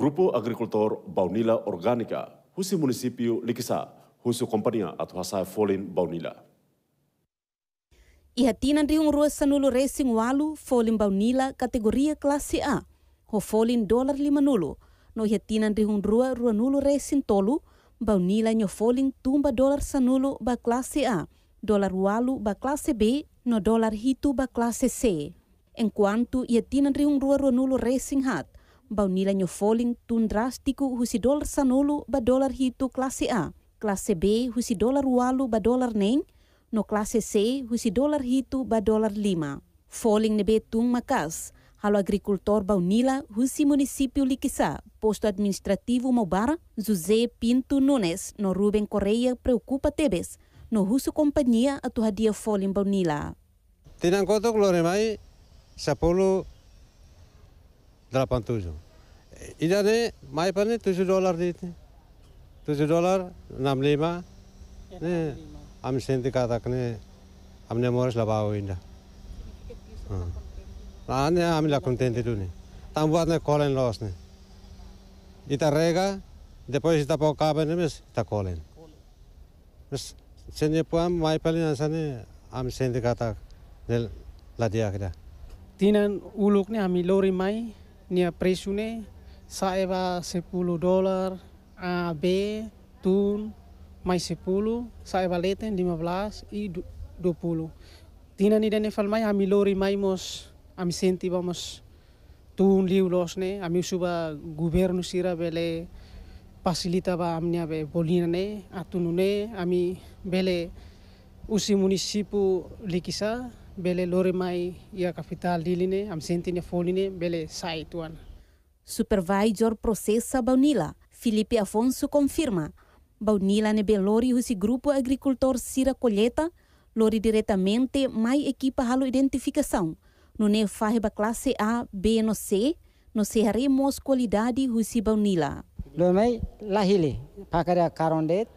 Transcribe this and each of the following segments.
Grupo Agricultor Baunila Orgánica, husi municipio Likisa, husu kompanya atau hasay folin Baunila. Ihatinan riyong ruas sanulo racing walu folin Baunila kategoria klase A, ho folin dolar lima nulo, no ihatinan riyong rua rua nulo racing tolu, Baunila nyo folin tumba dolar sanulu ba klase A, dolar walu ba klase B, no dolar hitu ba klase C. Enquanto ihatinan riyong rua rua nulo racing hat, bau nyu falling tun drastiku husi dolar sanulu ba dolar hitu klase A, Klase B husi dolar walu ba dolar neng, no klase C husi dolar hitu ba dolar lima. Falling nebe tung makas, halo agricultor nila husi munisipiu likisa posto administrativo Mobara, José Pinto Nunes, no Ruben Correia preocupa tebes, no husu kompania atuhadia falling nila Tinan kotok lore mai, sapolo 87. Ini maipannya 7 dolar di itu. 7 dolar 65. Ini e am senti katakne ne moris labau inda. Nah, ini kami lakukan tenti dulu nih. Tambuatnya kolen los ne. Ita rega, depois ita pau kaben e mes ita kolen. Mes senye puam maipalin ansane am senti katak nel ladia kita. Tinan uluk ne ami lori mai nia presune saeba 10 dolar A B tun mai 10 saeba leten 15 i 20 tina ni dene fal mai ami lori mai mos ami senti vamos tun liu los ne ami suba governo sira bele pasilita ba amnia be bolina ne atunune ne ami bele usi munisipu likisa bele lori mai ia capital diline am sentine foline bele site one. Supervisor processa Baunila. Felipe Afonso confirma. Baunila nebe lori husi grupo agricultor Sira Colheta, lori diretamente mai equipa halo identificação. No ne farreba classe A, B no C, no seremos qualidade husi Baunila. Lomei lahili, pakara carondet,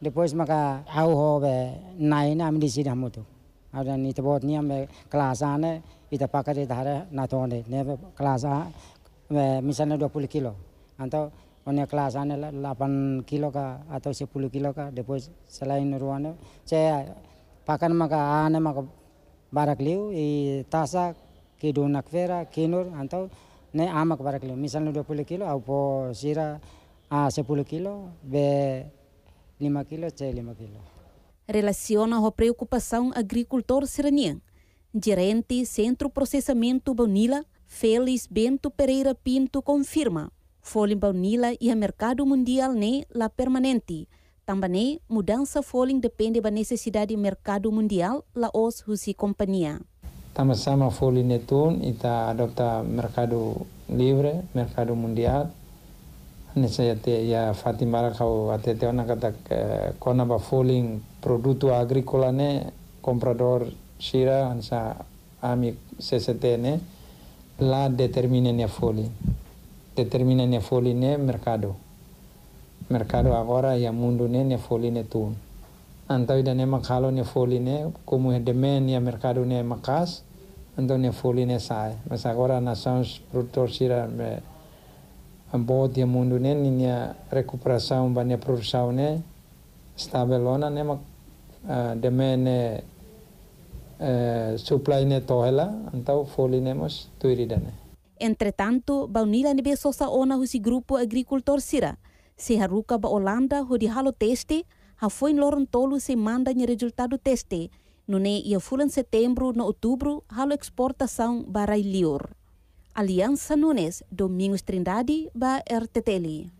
depois maka au hobe naina am disida mutu. ada ni tebot ni ambe eh, kelasane eh, ita pakai ita hare natonde ne kelasa eh, misalnya 20 kilo atau onnya kelasannya 8 kilo ka atau 10 kilo ka depois selain ruane saya pakan maka ane ah, maka barak liu i tasa kidunak vera kinur atau ne amak barak liu misalnya 20 kilo au po sira a 10 kilo b 5 kilo c 5 kilo relaciona a preocupação agricultor serenien Gerente Centro Processamento Baunila, Félix Bento Pereira Pinto confirma. Folha Baunila e a mercado mundial nem né, la permanente. Também mudança folha depende da necessidade do mercado mundial la os husi companhia. Tama sama folha netun e ta tá adopta mercado livre, mercado mundial. Nessa ya te ya Fatimara kau atete ona kata kona eh, ba folha produto agricola ne comprador shira ansa ami CCT ne la determina ne foli determina ne foli ne mercado mercado agora ya mundo ne ne foli ne tun anta ida ne makalo ne foli ne komu demand ya mercado ne makas anta ne foli ne sai mas agora nações produtor shira me ambot ya mundo ne ni recuperação ba ne produção ne stabilona ne mak demene supply ne tohela antau foli ne mas tuiridane. Entretanto, baunila nebe sosa ona husi grupo agricultor sira. Se haruka ba Holanda hudi halo teste, foi loron tolu se manda nye resultado teste. Nune ia fulan setembro no outubro halo exportação ba Ilior. Aliança Nunes, Domingos Trindade, ba RTTL.